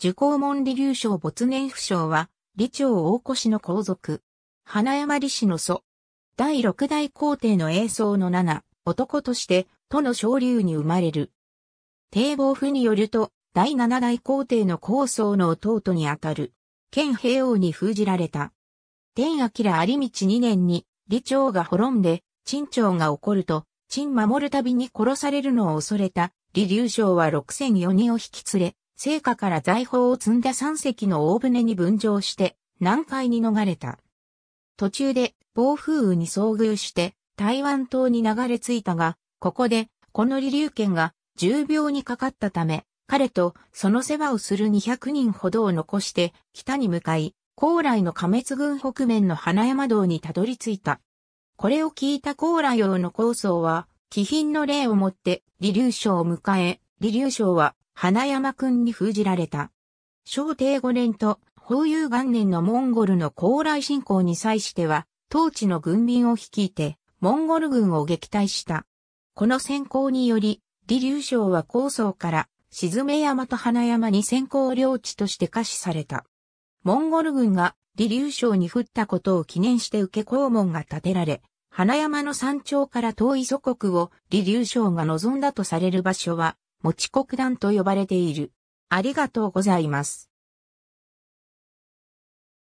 受講門理流賞没年府詳は、理長大越の皇族。花山理氏の祖。第六代皇帝の栄宗の七、男として、都の昇流に生まれる。帝防府によると、第七代皇帝の皇宗の弟にあたる。県平王に封じられた。天明有道二年に、理長が滅んで、陳朝が起こると、陳守るたびに殺されるのを恐れた、李流賞は六千四人を引き連れ、聖火から財宝を積んだ三隻の大船に分乗して、南海に逃れた。途中で暴風雨に遭遇して台湾島に流れ着いたが、ここでこの離流圏が重病にかかったため、彼とその世話をする200人ほどを残して北に向かい、高麗の加滅軍北面の花山道にたどり着いた。これを聞いた高麗王の構想は、気品の礼をもって、離流省を迎え、離流省は花山君に封じられた。昭帝五年と宝有元年のモンゴルの高麗侵攻に際しては、当地の軍民を率いて、モンゴル軍を撃退した。この先行により、李竜将は高層から沈め山と花山に先行領地として可視された。モンゴル軍が李竜将に降ったことを記念して受け校門が建てられ、花山の山頂から遠い祖国を李竜将が望んだとされる場所は、もち国団と呼ばれている。ありがとうございます。